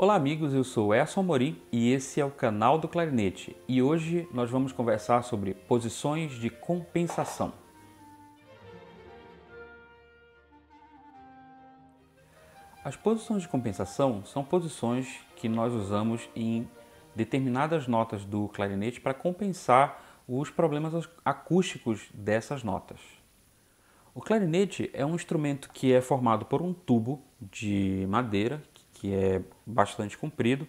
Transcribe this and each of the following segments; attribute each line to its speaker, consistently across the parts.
Speaker 1: Olá amigos, eu sou Erson Morim e esse é o canal do Clarinete e hoje nós vamos conversar sobre posições de compensação. As posições de compensação são posições que nós usamos em determinadas notas do clarinete para compensar os problemas acústicos dessas notas. O clarinete é um instrumento que é formado por um tubo de madeira que é bastante comprido.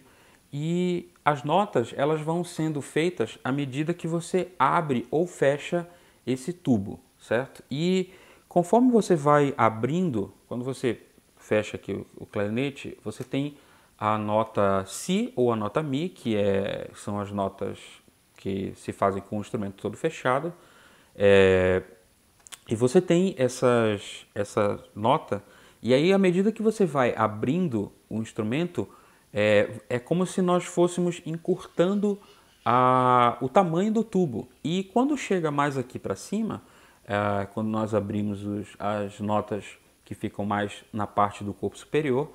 Speaker 1: E as notas elas vão sendo feitas à medida que você abre ou fecha esse tubo, certo? E conforme você vai abrindo, quando você fecha aqui o clarinete, você tem a nota si ou a nota mi, que é, são as notas que se fazem com o instrumento todo fechado. É, e você tem essas, essa nota e aí, à medida que você vai abrindo o instrumento, é, é como se nós fôssemos encurtando a, o tamanho do tubo. E quando chega mais aqui para cima, é, quando nós abrimos os, as notas que ficam mais na parte do corpo superior,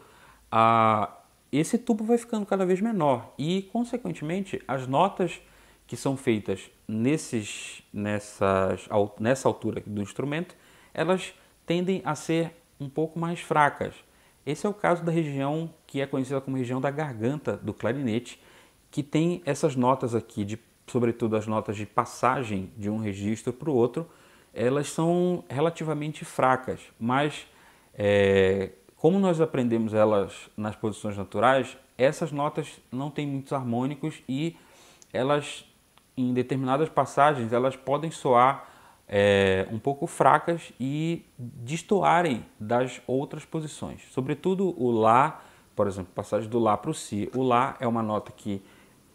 Speaker 1: a, esse tubo vai ficando cada vez menor e, consequentemente, as notas que são feitas nesses, nessas, nessa altura do instrumento, elas tendem a ser um pouco mais fracas. Esse é o caso da região que é conhecida como região da garganta do clarinete, que tem essas notas aqui, de, sobretudo as notas de passagem de um registro para o outro, elas são relativamente fracas, mas é, como nós aprendemos elas nas posições naturais, essas notas não têm muitos harmônicos e elas, em determinadas passagens, elas podem soar é, um pouco fracas e destoarem das outras posições. Sobretudo o Lá, por exemplo, passagem do Lá para o Si. O Lá é uma nota que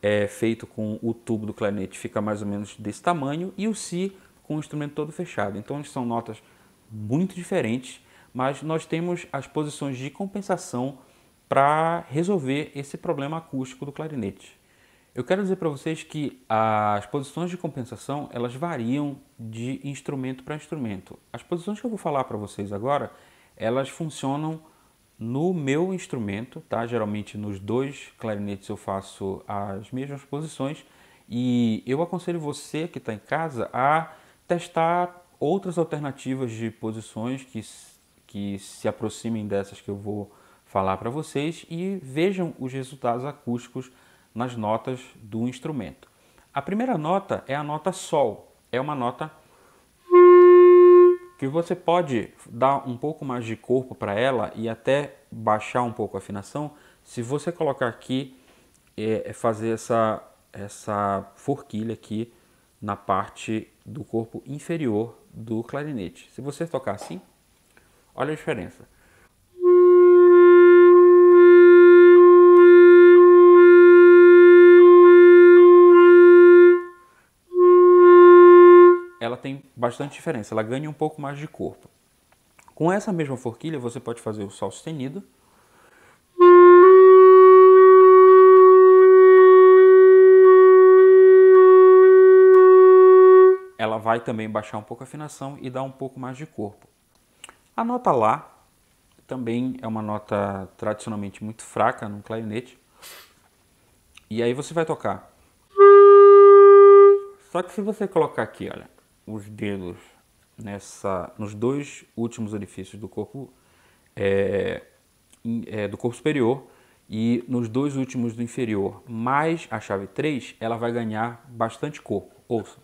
Speaker 1: é feito com o tubo do clarinete, fica mais ou menos desse tamanho, e o Si com o instrumento todo fechado. Então são notas muito diferentes, mas nós temos as posições de compensação para resolver esse problema acústico do clarinete. Eu quero dizer para vocês que as posições de compensação elas variam de instrumento para instrumento. As posições que eu vou falar para vocês agora, elas funcionam no meu instrumento, tá? Geralmente nos dois clarinetes eu faço as mesmas posições e eu aconselho você que está em casa a testar outras alternativas de posições que, que se aproximem dessas que eu vou falar para vocês e vejam os resultados acústicos nas notas do instrumento. A primeira nota é a nota Sol, é uma nota que você pode dar um pouco mais de corpo para ela e até baixar um pouco a afinação se você colocar aqui, é, é, fazer essa, essa forquilha aqui na parte do corpo inferior do clarinete. Se você tocar assim, olha a diferença. ela tem bastante diferença, ela ganha um pouco mais de corpo. Com essa mesma forquilha, você pode fazer o sol sustenido, ela vai também baixar um pouco a afinação e dar um pouco mais de corpo. A nota Lá também é uma nota tradicionalmente muito fraca no clarinete. E aí você vai tocar. Só que se você colocar aqui, olha os dedos nessa, nos dois últimos orifícios do corpo é, é, do corpo superior e nos dois últimos do inferior, mais a chave 3, ela vai ganhar bastante corpo. Ouça.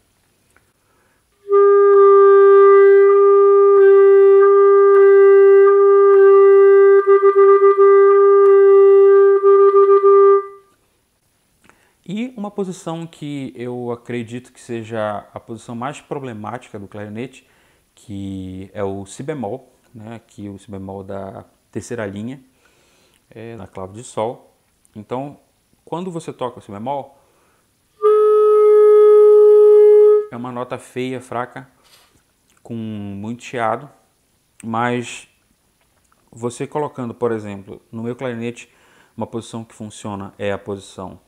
Speaker 1: E uma posição que eu acredito que seja a posição mais problemática do clarinete, que é o si bemol, né? aqui o si bemol é da terceira linha, é, na clave de sol. Então, quando você toca o si bemol, é uma nota feia, fraca, com muito chiado, mas você colocando, por exemplo, no meu clarinete, uma posição que funciona é a posição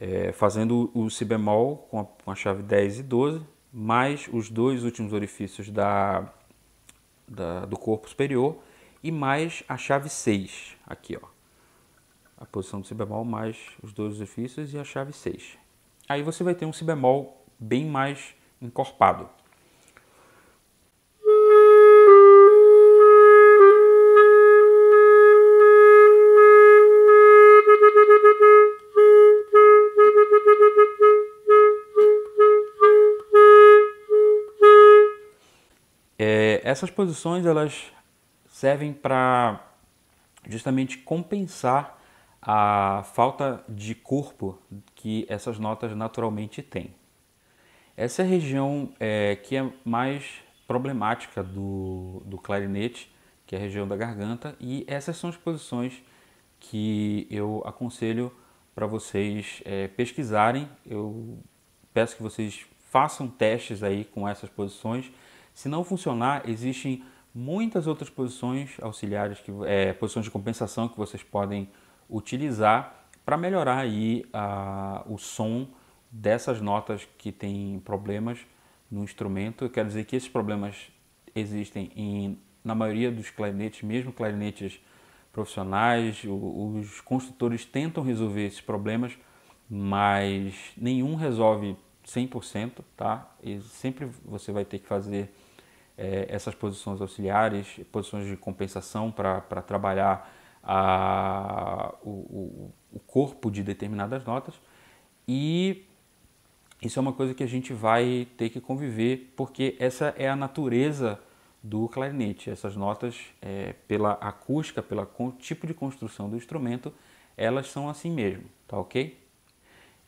Speaker 1: é, fazendo o si bemol com a, com a, chave 10 e 12, mais os dois últimos orifícios da, da, do corpo superior e mais a chave 6, aqui ó. A posição do si bemol mais os dois orifícios e a chave 6. Aí você vai ter um si bemol bem mais encorpado. essas posições elas servem para justamente compensar a falta de corpo que essas notas naturalmente têm. Essa é a região é, que é mais problemática do, do clarinete, que é a região da garganta, e essas são as posições que eu aconselho para vocês é, pesquisarem. Eu peço que vocês façam testes aí com essas posições se não funcionar, existem muitas outras posições auxiliares, que, é, posições de compensação que vocês podem utilizar para melhorar aí a, o som dessas notas que têm problemas no instrumento. Eu quero dizer que esses problemas existem em, na maioria dos clarinetes, mesmo clarinetes profissionais, os construtores tentam resolver esses problemas, mas nenhum resolve 100%, tá? E sempre você vai ter que fazer é, essas posições auxiliares, posições de compensação para trabalhar a, o, o, corpo de determinadas notas. E isso é uma coisa que a gente vai ter que conviver, porque essa é a natureza do clarinete. Essas notas, é, pela acústica, pelo tipo de construção do instrumento, elas são assim mesmo, tá ok?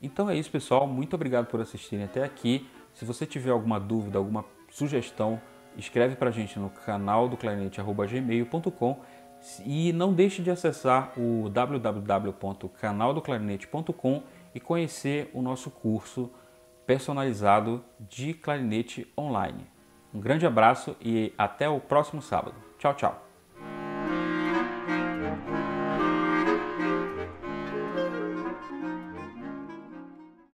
Speaker 1: Então é isso, pessoal. Muito obrigado por assistirem até aqui. Se você tiver alguma dúvida, alguma sugestão, escreve para a gente no canal do clarinete.gmail.com e não deixe de acessar o www.canaldoclarinete.com e conhecer o nosso curso personalizado de clarinete online. Um grande abraço e até o próximo sábado. Tchau, tchau!